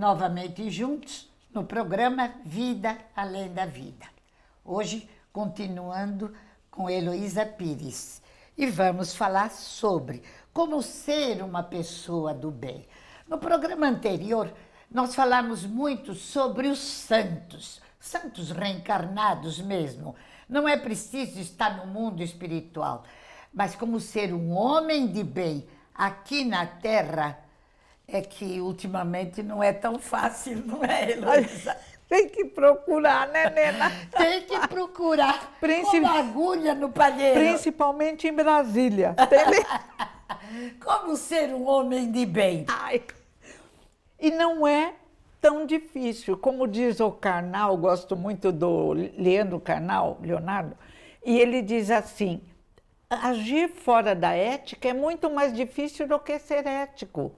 novamente juntos no programa Vida Além da Vida. Hoje, continuando com Heloísa Pires. E vamos falar sobre como ser uma pessoa do bem. No programa anterior, nós falamos muito sobre os santos, santos reencarnados mesmo. Não é preciso estar no mundo espiritual, mas como ser um homem de bem aqui na Terra é que ultimamente não é tão fácil, não é, Heloísa? Tem que procurar, né, Nena? Tem que procurar. Princip... Como agulha no palheiro. Principalmente em Brasília. Como ser um homem de bem. Ai. E não é tão difícil. Como diz o Carnal, gosto muito do Leandro Carnal, Leonardo, e ele diz assim, agir fora da ética é muito mais difícil do que ser ético.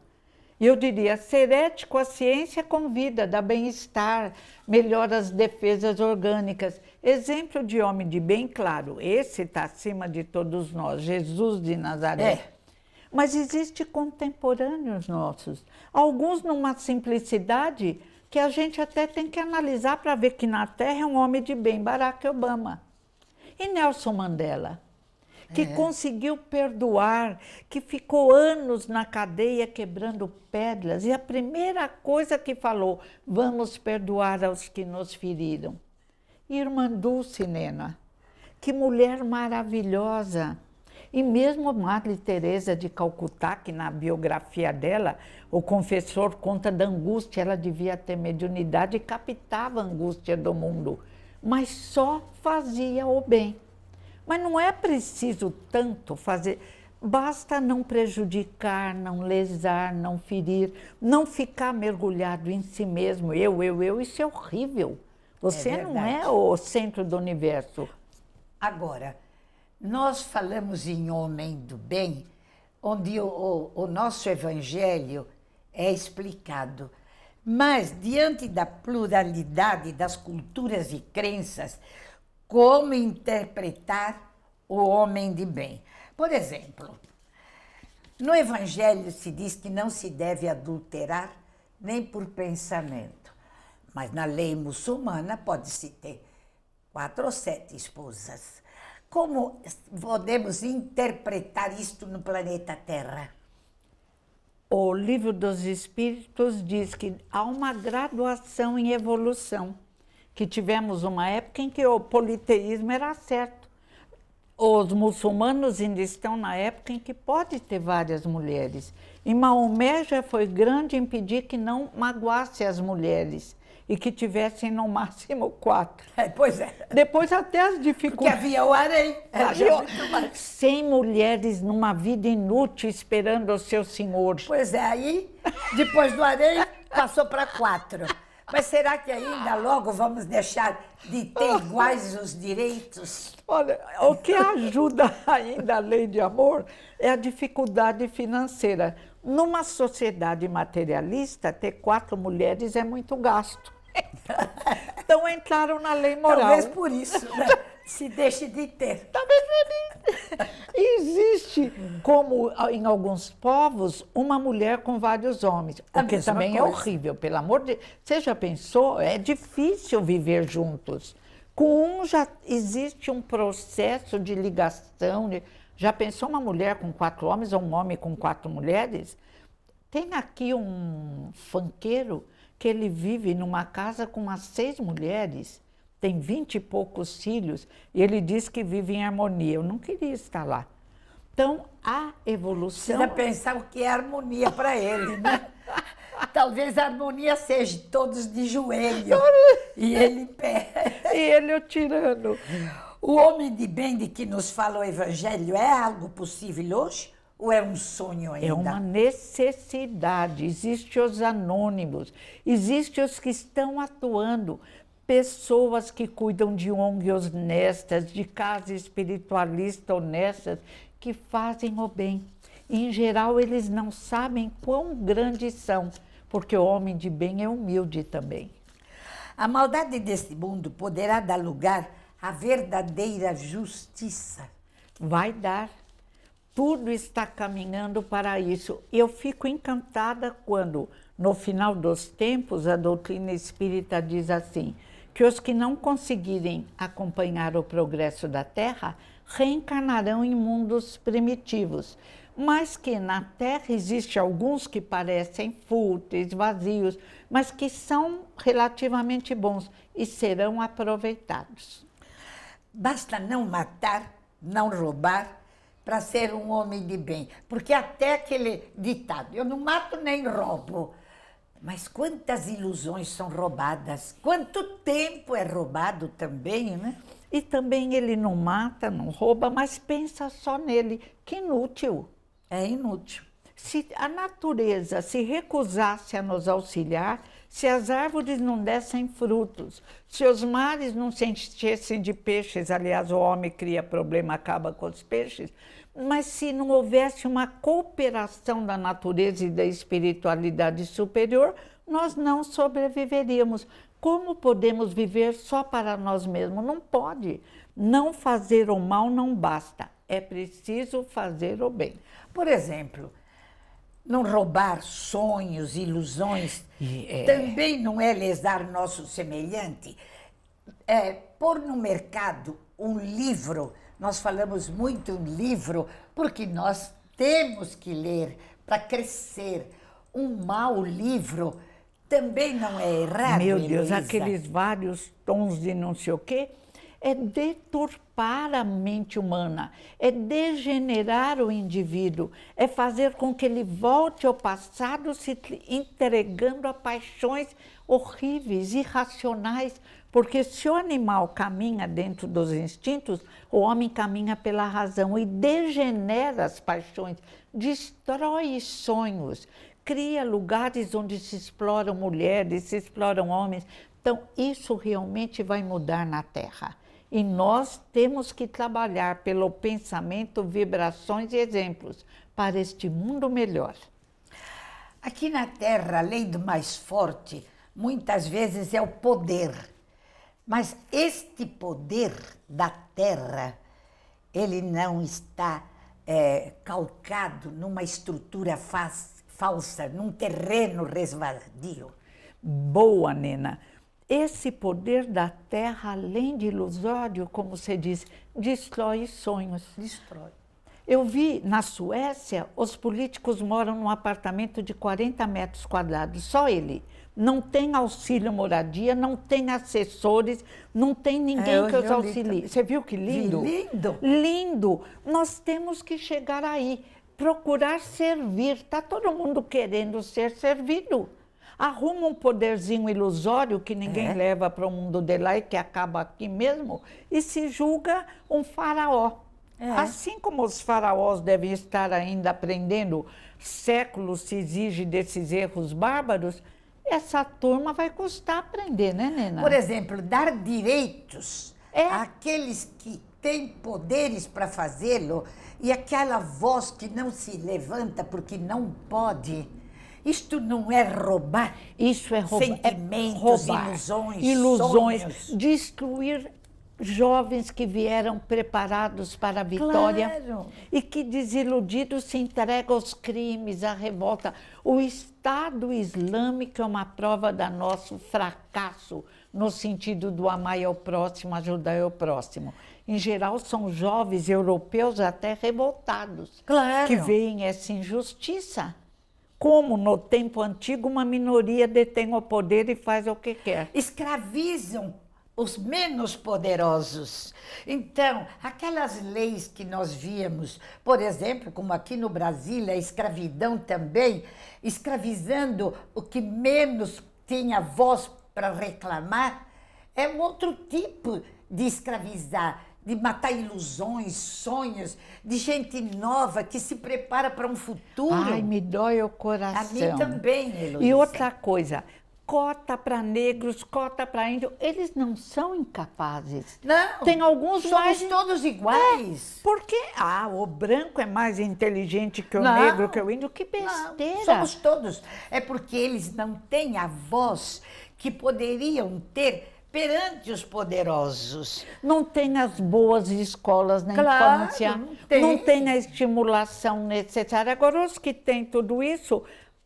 E eu diria, ser ético, a ciência convida, dá bem-estar, melhora as defesas orgânicas. Exemplo de homem de bem, claro, esse está acima de todos nós, Jesus de Nazaré. É. Mas existe contemporâneos nossos, alguns numa simplicidade que a gente até tem que analisar para ver que na Terra é um homem de bem, Barack Obama. E Nelson Mandela? que é. conseguiu perdoar, que ficou anos na cadeia quebrando pedras e a primeira coisa que falou: vamos perdoar aos que nos feriram. Irmã Dulce, Nena, que mulher maravilhosa. E mesmo Madre Teresa de Calcutá, que na biografia dela, o confessor conta da angústia, ela devia ter mediunidade e captava a angústia do mundo, mas só fazia o bem. Mas não é preciso tanto fazer. Basta não prejudicar, não lesar, não ferir, não ficar mergulhado em si mesmo. Eu, eu, eu, isso é horrível. Você é não é o centro do universo. Agora, nós falamos em homem do bem, onde o, o, o nosso evangelho é explicado. Mas, diante da pluralidade das culturas e crenças, como interpretar o homem de bem. Por exemplo, no Evangelho se diz que não se deve adulterar nem por pensamento, mas na lei muçulmana pode-se ter quatro ou sete esposas. Como podemos interpretar isto no planeta Terra? O Livro dos Espíritos diz que há uma graduação em evolução que tivemos uma época em que o politeísmo era certo. Os muçulmanos ainda estão na época em que pode ter várias mulheres. E Maomé já foi grande em pedir que não magoasse as mulheres e que tivessem no máximo quatro. É, pois é. Depois até as dificuldades. Porque havia o harém. Cem mulheres numa vida inútil esperando o seu senhor. Pois é, aí depois do harém passou para quatro. Mas será que ainda logo vamos deixar de ter iguais os direitos? Olha, o que ajuda ainda a lei de amor é a dificuldade financeira. Numa sociedade materialista, ter quatro mulheres é muito gasto. Então entraram na lei moral. Talvez por isso, né? Se deixe de ter. Talvez tá Existe, como em alguns povos, uma mulher com vários homens. O que também é coisa. é horrível, pelo amor de Deus. Você já pensou? É difícil viver juntos. Com um já existe um processo de ligação. Já pensou uma mulher com quatro homens ou um homem com quatro mulheres? Tem aqui um fanqueiro que ele vive numa casa com as seis mulheres tem vinte e poucos filhos e ele diz que vive em harmonia. Eu não queria estar lá. Então, a evolução. Precisa pensar o que é harmonia para ele, né? Talvez a harmonia seja todos de joelho e ele em pé. E ele o tirando. O homem de bem de que nos fala o Evangelho é algo possível hoje? Ou é um sonho é ainda? É uma necessidade. Existem os anônimos, existem os que estão atuando, pessoas que cuidam de ONG honestas, de casas espiritualistas honestas, que fazem o bem. Em geral, eles não sabem quão grandes são, porque o homem de bem é humilde também. A maldade desse mundo poderá dar lugar à verdadeira justiça. Vai dar. Tudo está caminhando para isso. Eu fico encantada quando, no final dos tempos, a doutrina espírita diz assim: que os que não conseguirem acompanhar o progresso da Terra reencarnarão em mundos primitivos, mas que na Terra existem alguns que parecem fúteis, vazios, mas que são relativamente bons e serão aproveitados. Basta não matar, não roubar para ser um homem de bem, porque até aquele ditado, eu não mato nem roubo, mas quantas ilusões são roubadas, quanto tempo é roubado também, né? E também ele não mata, não rouba, mas pensa só nele. Que inútil. É inútil. Se a natureza se recusasse a nos auxiliar, se as árvores não dessem frutos, se os mares não se enchessem de peixes, aliás, o homem cria problema, acaba com os peixes, mas se não houvesse uma cooperação da natureza e da espiritualidade superior, nós não sobreviveríamos. Como podemos viver só para nós mesmos? Não pode. Não fazer o mal não basta. É preciso fazer o bem. Por exemplo, não roubar sonhos, ilusões, é. também não é lesar nosso semelhante. É, pôr no mercado um livro nós falamos muito em livro porque nós temos que ler para crescer. Um mau livro também não é errado. Meu Deus, aqueles vários tons de não sei o quê é deturpar a mente humana, é degenerar o indivíduo, é fazer com que ele volte ao passado se entregando a paixões horríveis, irracionais, porque se o animal caminha dentro dos instintos, o homem caminha pela razão e degenera as paixões, destrói sonhos, cria lugares onde se exploram mulheres, se exploram homens. Então, isso realmente vai mudar na Terra. E nós temos que trabalhar pelo pensamento, vibrações e exemplos para este mundo melhor. Aqui na Terra, a lei do mais forte muitas vezes é o poder. Mas este poder da terra, ele não está é, calcado numa estrutura faz, falsa, num terreno resvadio. Boa, Nena. Esse poder da terra, além de ilusório, como você diz, destrói sonhos. Destrói. Eu vi na Suécia, os políticos moram num apartamento de 40 metros quadrados, só ele não tem auxílio moradia, não tem assessores, não tem ninguém é, que os auxilie. Você viu que lindo? Vi, lindo! Lindo! Nós temos que chegar aí, procurar servir. Está todo mundo querendo ser servido. Arruma um poderzinho ilusório que ninguém é. leva para o mundo de lá e que acaba aqui mesmo e se julga um faraó. É. Assim como os faraós devem estar ainda aprendendo, séculos se exige desses erros bárbaros, essa turma vai custar aprender, né, Nena? Por exemplo, dar direitos é. àqueles que têm poderes para fazê-lo e aquela voz que não se levanta porque não pode. Isto não é roubar. Isso é roubar. É sentimentos, é roubar, ilusões, ilusões sonhos. destruir jovens que vieram preparados para a vitória claro. e que desiludidos se entregam aos crimes, à revolta. O Estado Islâmico é uma prova da nosso fracasso no sentido do amar ao próximo, ajudar ao próximo. Em geral, são jovens europeus até revoltados claro. que veem essa injustiça como no tempo antigo uma minoria detém o poder e faz o que quer. Escravizam os menos poderosos. Então, aquelas leis que nós víamos, por exemplo, como aqui no Brasil, a escravidão também, escravizando o que menos tinha voz para reclamar, é um outro tipo de escravizar, de matar ilusões, sonhos, de gente nova que se prepara para um futuro. Ai, me dói o coração. A mim também, Heloísa. E outra coisa, cota para negros, cota para índio, eles não são incapazes. Não. Tem alguns somos mais... todos é, iguais. É, que? ah, o branco é mais inteligente que o não, negro, que o índio, que besteira. Não, somos todos. É porque eles não têm a voz que poderiam ter perante os poderosos. Não tem as boas escolas na claro, infância, não tem. não tem a estimulação necessária. Agora, os que têm tudo isso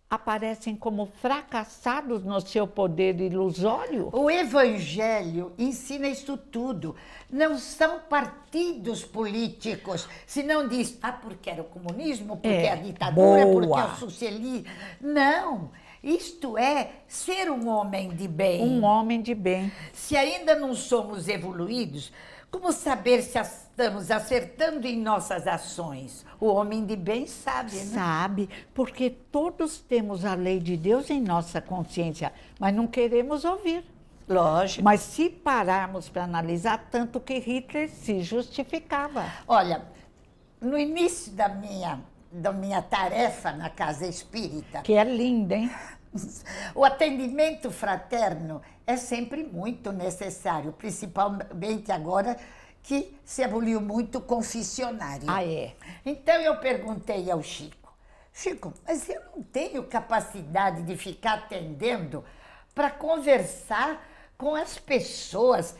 aparecem como fracassados no seu poder ilusório? O Evangelho ensina isso tudo. Não são partidos políticos. Se não diz, ah, porque era o comunismo, porque é, a ditadura, boa. porque é o socialismo. Não. Isto é ser um homem de bem. Um homem de bem. Se ainda não somos evoluídos, como saber se as estamos acertando em nossas ações. O homem de bem sabe, né? Sabe, porque todos temos a lei de Deus em nossa consciência, mas não queremos ouvir. Lógico. Mas se pararmos para analisar, tanto que Hitler se justificava. Olha, no início da minha, da minha tarefa na casa espírita. Que é linda, hein? O atendimento fraterno é sempre muito necessário, principalmente agora que se aboliu muito o confessionário. Ah, é? Então eu perguntei ao Chico, Chico, mas eu não tenho capacidade de ficar atendendo para conversar com as pessoas.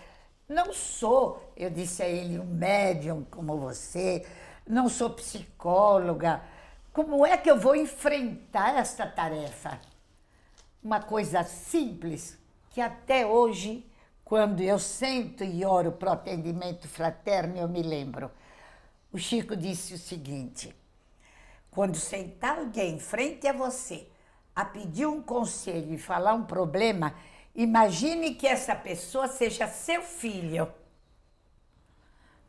Não sou, eu disse a ele, um médium como você, não sou psicóloga. Como é que eu vou enfrentar esta tarefa? Uma coisa simples que até hoje quando eu sento e oro para o atendimento fraterno, eu me lembro. O Chico disse o seguinte: quando sentar alguém frente a você a pedir um conselho e falar um problema, imagine que essa pessoa seja seu filho.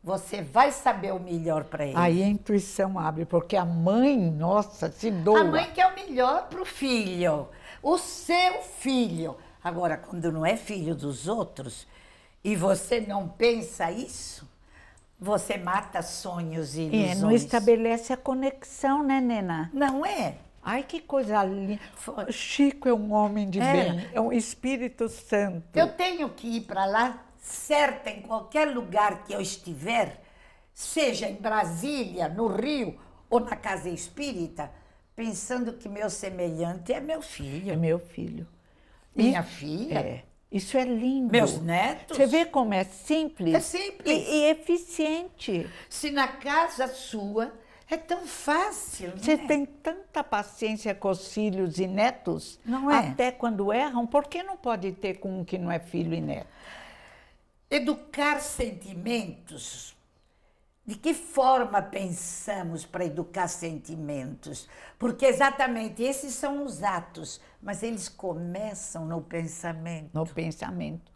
Você vai saber o melhor para ele. Aí a intuição abre, porque a mãe, nossa, se doa. A mãe quer é o melhor para o filho, o seu filho. Agora, quando não é filho dos outros e você não pensa isso, você mata sonhos e ilusões. É, não estabelece a conexão, né, Nena? Não é? Ai, que coisa linda. Chico é um homem de é. bem, é um Espírito Santo. Eu tenho que ir para lá, certa, em qualquer lugar que eu estiver, seja em Brasília, no Rio ou na Casa Espírita, pensando que meu semelhante é meu filho. É meu filho. Minha isso, filha? É. Isso é lindo. Meus netos? Você vê como é simples? É simples. E, e eficiente. Se na casa sua é tão fácil. Você né? tem tanta paciência com os filhos e netos, não é? até quando erram, por que não pode ter com um que não é filho e neto? Educar sentimentos. De que forma pensamos para educar sentimentos? Porque exatamente esses são os atos mas eles começam no pensamento. No pensamento.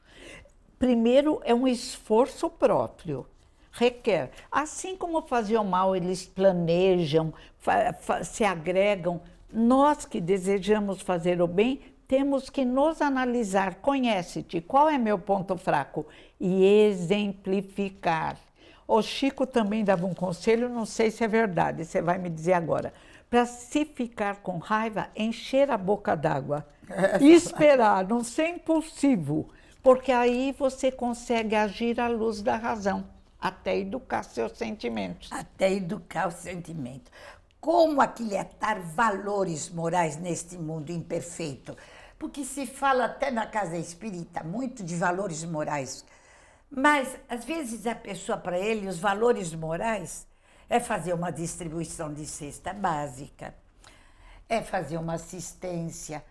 Primeiro é um esforço próprio. Requer. Assim como faziam mal, eles planejam, se agregam. Nós que desejamos fazer o bem, temos que nos analisar. Conhece-te, qual é meu ponto fraco? E exemplificar. O Chico também dava um conselho, não sei se é verdade, você vai me dizer agora para se ficar com raiva, encher a boca d'água. É, é e esperar, não ser impulsivo, porque aí você consegue agir à luz da razão, até educar seus sentimentos. Até educar o sentimento. Como aquilatar é valores morais neste mundo imperfeito? Porque se fala até na casa espírita muito de valores morais, mas às vezes a pessoa para ele os valores morais é fazer uma distribuição de cesta básica, é fazer uma assistência.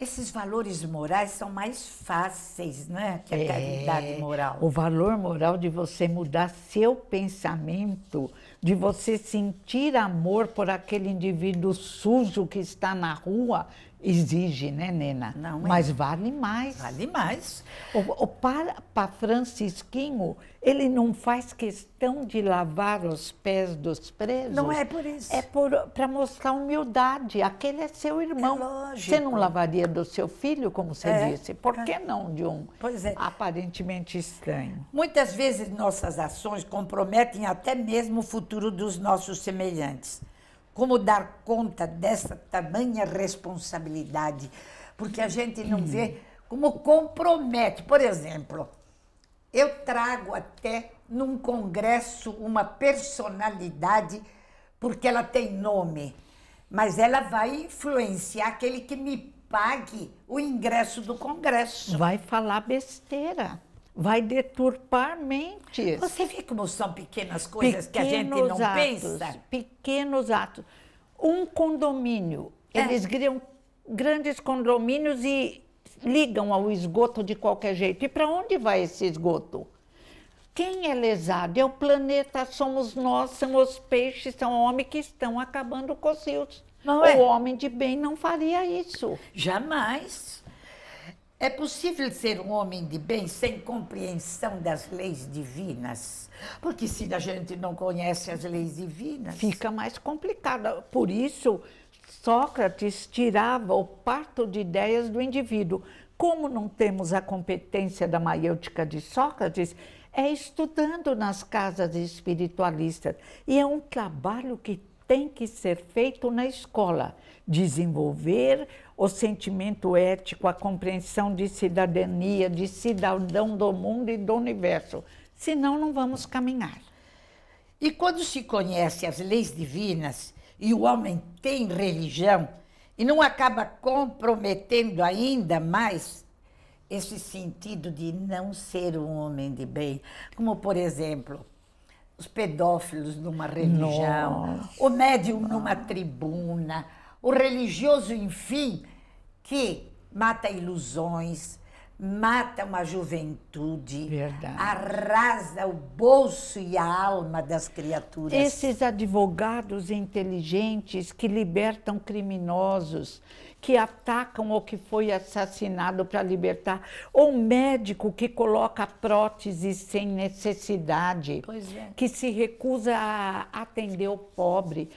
Esses valores morais são mais fáceis, né? Que a é, caridade moral. O valor moral de você mudar seu pensamento, de você sentir amor por aquele indivíduo sujo que está na rua, exige, né, Nena? Não, é. Mas vale mais. Vale mais. O, o para, para Francisquinho, ele não faz questão de lavar os pés dos presos. Não é por isso. É para mostrar humildade. Aquele é seu irmão. É lógico. Você não lavaria do seu filho, como você é. disse? Por é. que não de um pois é. aparentemente estranho? Muitas vezes nossas ações comprometem até mesmo o futuro dos nossos semelhantes como dar conta dessa tamanha responsabilidade, porque a gente não vê como compromete. Por exemplo, eu trago até num congresso uma personalidade, porque ela tem nome, mas ela vai influenciar aquele que me pague o ingresso do congresso. Vai falar besteira vai deturpar mentes. Você vê como são pequenas coisas pequenos que a gente não atos, pensa? Pequenos atos. Um condomínio, é. eles criam grandes condomínios e ligam ao esgoto de qualquer jeito. E para onde vai esse esgoto? Quem é lesado? É o planeta, somos nós, são os peixes, são o homem que estão acabando com os rios. Não é? o é. homem de bem não faria isso. Jamais. É possível ser um homem de bem sem compreensão das leis divinas? Porque se a gente não conhece as leis divinas. Fica mais complicado. Por isso, Sócrates tirava o parto de ideias do indivíduo. Como não temos a competência da maiêutica de Sócrates, é estudando nas casas espiritualistas. E é um trabalho que tem que ser feito na escola: desenvolver o sentimento ético, a compreensão de cidadania, de cidadão do mundo e do universo. Senão, não vamos caminhar. E quando se conhece as leis divinas e o homem tem religião e não acaba comprometendo ainda mais esse sentido de não ser um homem de bem, como por exemplo, os pedófilos numa religião, Nossa. o médium numa tribuna, o religioso, enfim, que mata ilusões, mata uma juventude, Verdade. arrasa o bolso e a alma das criaturas. Esses advogados inteligentes que libertam criminosos, que atacam o que foi assassinado para libertar, ou médico que coloca prótese sem necessidade, é. que se recusa a atender o pobre.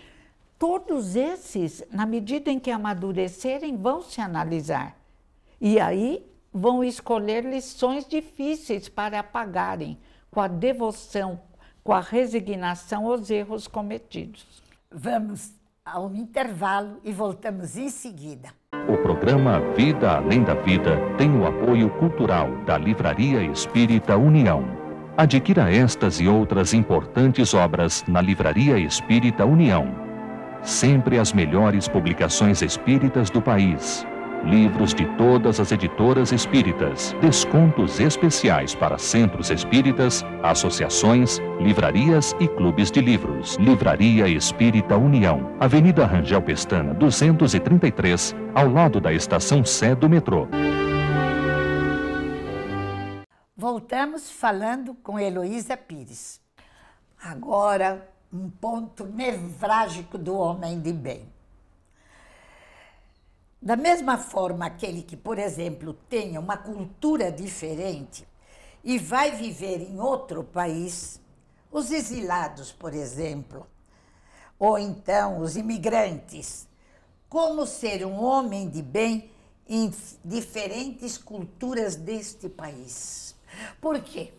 Todos esses, na medida em que amadurecerem, vão se analisar. E aí vão escolher lições difíceis para apagarem com a devoção, com a resignação os erros cometidos. Vamos a um intervalo e voltamos em seguida. O programa Vida Além da Vida tem o apoio cultural da Livraria Espírita União. Adquira estas e outras importantes obras na Livraria Espírita União. Sempre as melhores publicações espíritas do país livros de todas as editoras espíritas, descontos especiais para centros espíritas, associações, livrarias e clubes de livros. Livraria Espírita União, Avenida Rangel Pestana, 233, ao lado da estação Sé do metrô. Voltamos falando com Heloísa Pires. Agora, um ponto nevrágico do homem de bem da mesma forma, aquele que, por exemplo, tenha uma cultura diferente e vai viver em outro país, os exilados, por exemplo, ou então os imigrantes, como ser um homem de bem em diferentes culturas deste país. Por quê?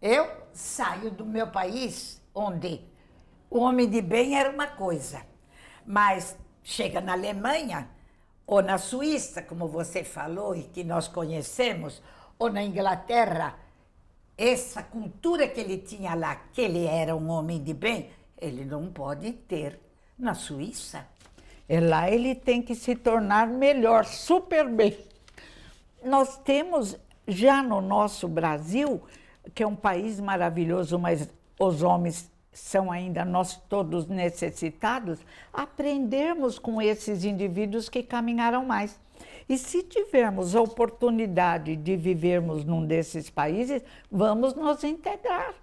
Eu saio do meu país onde o homem de bem era uma coisa, mas chega na Alemanha, ou na Suíça, como você falou e que nós conhecemos, ou na Inglaterra, essa cultura que ele tinha lá, que ele era um homem de bem, ele não pode ter na Suíça. É lá ele tem que se tornar melhor, super bem. Nós temos já no nosso Brasil, que é um país maravilhoso, mas os homens são ainda nós todos necessitados, aprendermos com esses indivíduos que caminharam mais. E se tivermos a oportunidade de vivermos num desses países, vamos nos integrar.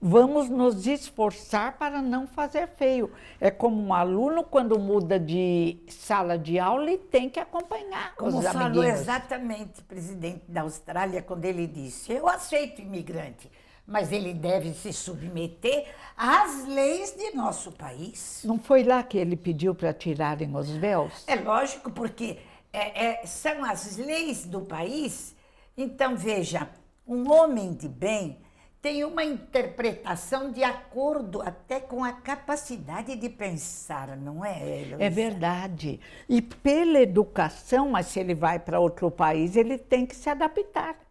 Vamos nos esforçar para não fazer feio. É como um aluno quando muda de sala de aula e tem que acompanhar como os amiguinhos. Como falou exatamente o presidente da Austrália quando ele disse: "Eu aceito imigrante, mas ele deve se submeter às leis de nosso país. Não foi lá que ele pediu para tirarem os véus? É lógico, porque é, é, são as leis do país. Então, veja, um homem de bem tem uma interpretação de acordo até com a capacidade de pensar, não é? É verdade. E pela educação, mas se ele vai para outro país, ele tem que se adaptar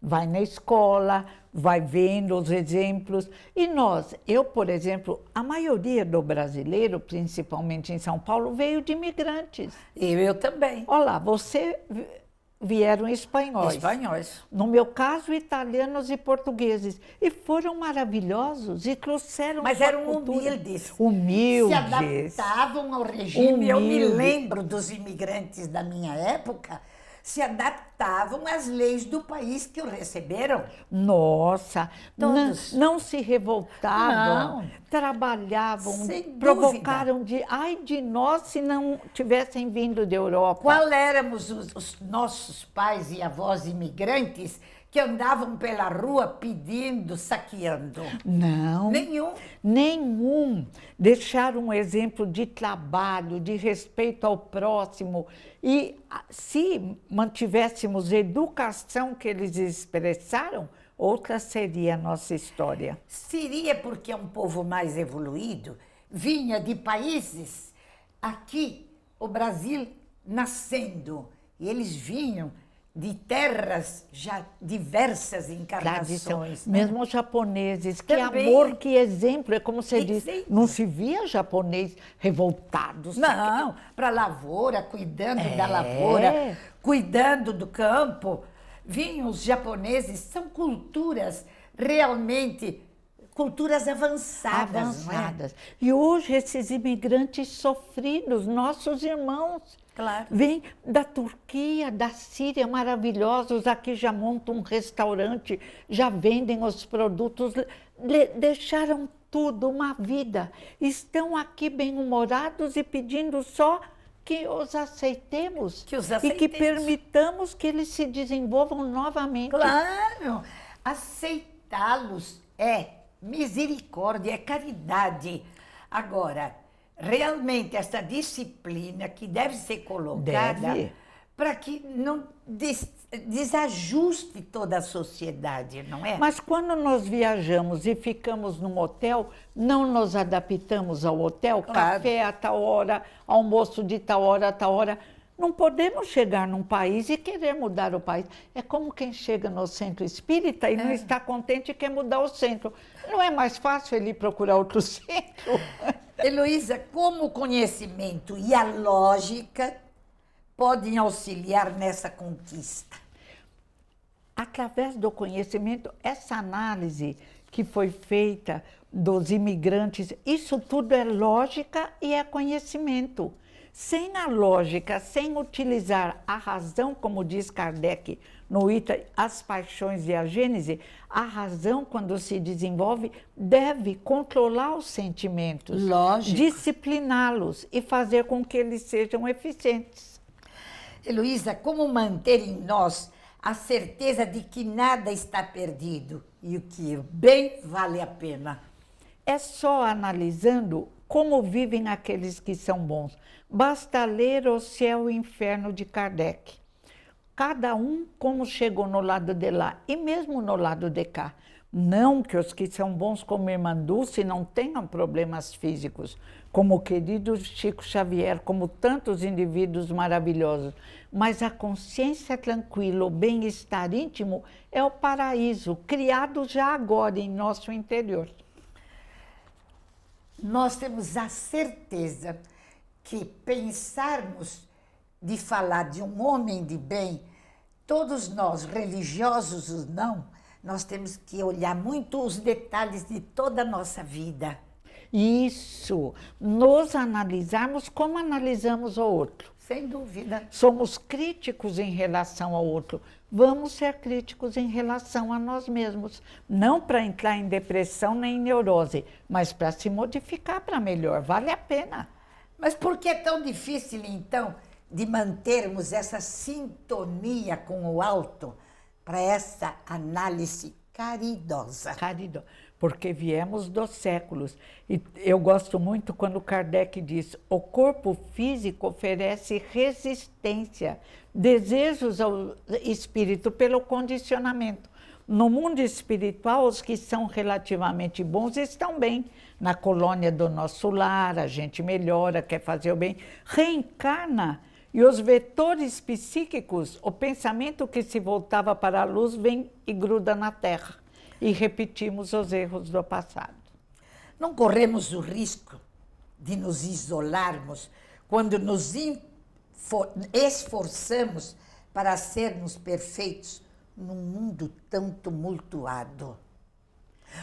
vai na escola, vai vendo os exemplos. E nós, eu, por exemplo, a maioria do brasileiro, principalmente em São Paulo, veio de imigrantes. E eu também. Olá, você vieram espanhóis. Espanhóis. No meu caso, italianos e portugueses. E foram maravilhosos e trouxeram Mas eram cultura. humildes. Humildes. Se adaptavam ao regime. Humilde. Eu me lembro dos imigrantes da minha época se adaptavam às leis do país que o receberam. Nossa, Todos. Não, não se revoltavam, não. trabalhavam, Sem provocaram dúvida. de ai de nós se não tivessem vindo da Europa. Qual éramos os, os nossos pais e avós imigrantes? que andavam pela rua pedindo, saqueando? Não. Nenhum? Nenhum. Deixaram um exemplo de trabalho, de respeito ao próximo. E ah, se mantivéssemos educação que eles expressaram, outra seria a nossa história. Seria porque é um povo mais evoluído, vinha de países aqui, o Brasil nascendo, e eles vinham de terras já diversas encarnações. Né? Mesmo os japoneses, Também. que amor, que exemplo. É como você disse não se via japonês revoltados. Não, para a lavoura, cuidando é. da lavoura, cuidando do campo. Vinham os japoneses, são culturas realmente culturas avançadas. Né? Avançadas. E hoje esses imigrantes sofridos, nossos irmãos, Claro. Vem da Turquia, da Síria, maravilhosos. Aqui já montam um restaurante, já vendem os produtos. deixaram tudo, uma vida. Estão aqui bem-humorados e pedindo só que os aceitemos. Que os aceitemos. E que permitamos que eles se desenvolvam novamente. Claro! Aceitá-los é misericórdia, é caridade. Agora, realmente essa disciplina que deve ser colocada para que não des desajuste toda a sociedade, não é? Mas quando nós viajamos e ficamos num hotel, não nos adaptamos ao hotel, claro. café a tal hora, almoço de tal hora a tal hora. Não podemos chegar num país e querer mudar o país. É como quem chega no centro espírita e é. não está contente e quer mudar o centro. Não é mais fácil ele procurar outro centro? Heloísa, como o conhecimento e a lógica podem auxiliar nessa conquista? Através do conhecimento, essa análise que foi feita dos imigrantes, isso tudo é lógica e é conhecimento. Sem a lógica, sem utilizar a razão, como diz Kardec, no Ita, As Paixões e a Gênese, a razão, quando se desenvolve, deve controlar os sentimentos, discipliná-los e fazer com que eles sejam eficientes. Heloísa, como manter em nós a certeza de que nada está perdido e o que bem vale a pena? É só analisando como vivem aqueles que são bons. Basta ler O Céu e o Inferno de Kardec cada um como chegou no lado de lá e mesmo no lado de cá. Não que os que são bons como irmã Dulce não tenham problemas físicos, como o querido Chico Xavier, como tantos indivíduos maravilhosos, mas a consciência tranquila, o bem-estar íntimo é o paraíso criado já agora em nosso interior. Nós temos a certeza que pensarmos de falar de um homem de bem todos nós, religiosos ou não, nós temos que olhar muito os detalhes de toda a nossa vida. Isso, nos analisarmos como analisamos o outro. Sem dúvida. Somos críticos em relação ao outro. Vamos ser críticos em relação a nós mesmos. Não para entrar em depressão nem em neurose, mas para se modificar para melhor. Vale a pena. Mas por que é tão difícil, então, de mantermos essa sintonia com o alto para essa análise caridosa. Caridosa, porque viemos dos séculos. E eu gosto muito quando Kardec diz: o corpo físico oferece resistência, desejos ao espírito pelo condicionamento. No mundo espiritual, os que são relativamente bons estão bem. Na colônia do nosso lar, a gente melhora, quer fazer o bem, reencarna e os vetores psíquicos, o pensamento que se voltava para a luz vem e gruda na terra. E repetimos os erros do passado. Não corremos o risco de nos isolarmos quando nos esforçamos para sermos perfeitos num mundo tão tumultuado.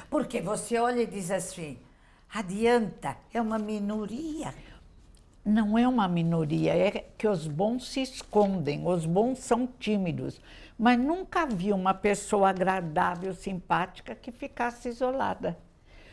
Porque você olha e diz assim: adianta, é uma minoria não é uma minoria, é que os bons se escondem, os bons são tímidos. Mas nunca vi uma pessoa agradável, simpática, que ficasse isolada.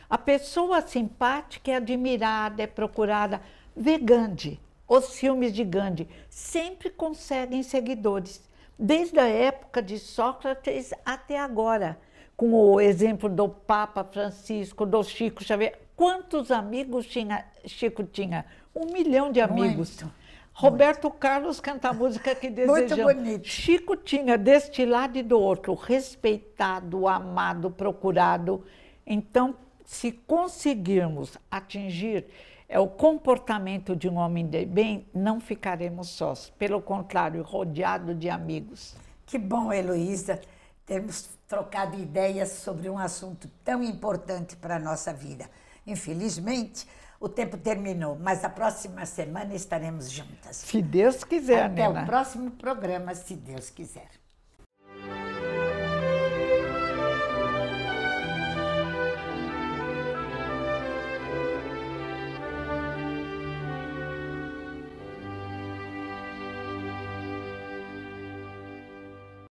A pessoa simpática é admirada, é procurada. Vê Gandhi, os filmes de Gandhi, sempre conseguem seguidores, desde a época de Sócrates até agora, com o exemplo do Papa Francisco, do Chico Xavier Quantos amigos tinha Chico tinha? Um milhão de amigos. Muito, Roberto muito. Carlos canta a música que desejamos. Muito bonito. Chico tinha deste lado e do outro, respeitado, amado, procurado. Então, se conseguirmos atingir é o comportamento de um homem de bem, não ficaremos sós. Pelo contrário, rodeado de amigos. Que bom, Heloísa, termos trocado ideias sobre um assunto tão importante para a nossa vida. Infelizmente, o tempo terminou, mas a próxima semana estaremos juntas. Se Deus quiser, Até o próximo programa, se Deus quiser.